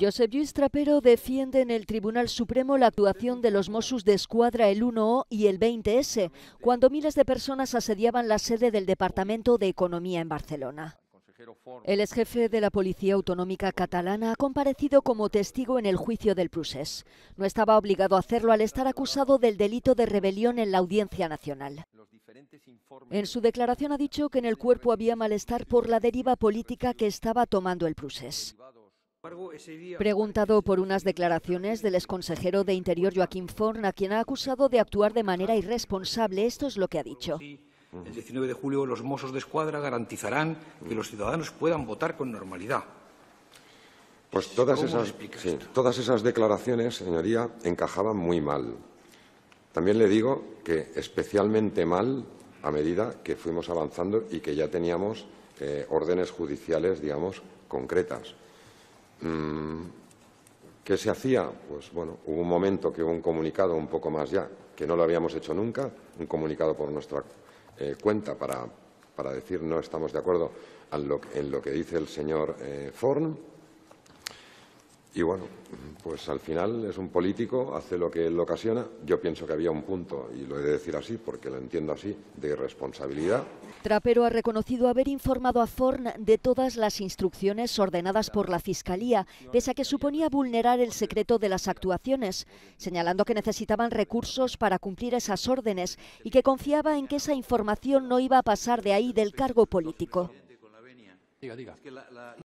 Josep Lluís Trapero defiende en el Tribunal Supremo la actuación de los Mossos de Escuadra el 1O y el 20S, cuando miles de personas asediaban la sede del Departamento de Economía en Barcelona. El ex jefe de la Policía Autonómica Catalana ha comparecido como testigo en el juicio del Prusés. No estaba obligado a hacerlo al estar acusado del delito de rebelión en la Audiencia Nacional. En su declaración ha dicho que en el cuerpo había malestar por la deriva política que estaba tomando el Prusés. Preguntado por unas declaraciones del exconsejero de Interior Joaquín Forn, a quien ha acusado de actuar de manera irresponsable, esto es lo que ha dicho. El 19 de julio los mozos de escuadra garantizarán que los ciudadanos puedan votar con normalidad. Pues todas esas, todas esas declaraciones, señoría, encajaban muy mal. También le digo que especialmente mal a medida que fuimos avanzando y que ya teníamos eh, órdenes judiciales, digamos, concretas. Mm, ¿Qué se hacía? Pues bueno, hubo un momento que hubo un comunicado un poco más ya, que no lo habíamos hecho nunca, un comunicado por nuestra eh, cuenta para, para, decir no estamos de acuerdo en lo, en lo que dice el señor eh, Forn y bueno, pues al final es un político, hace lo que él ocasiona. Yo pienso que había un punto, y lo he de decir así porque lo entiendo así, de irresponsabilidad. Trapero ha reconocido haber informado a Forn de todas las instrucciones ordenadas por la Fiscalía, pese a que suponía vulnerar el secreto de las actuaciones, señalando que necesitaban recursos para cumplir esas órdenes y que confiaba en que esa información no iba a pasar de ahí del cargo político. Diga, diga.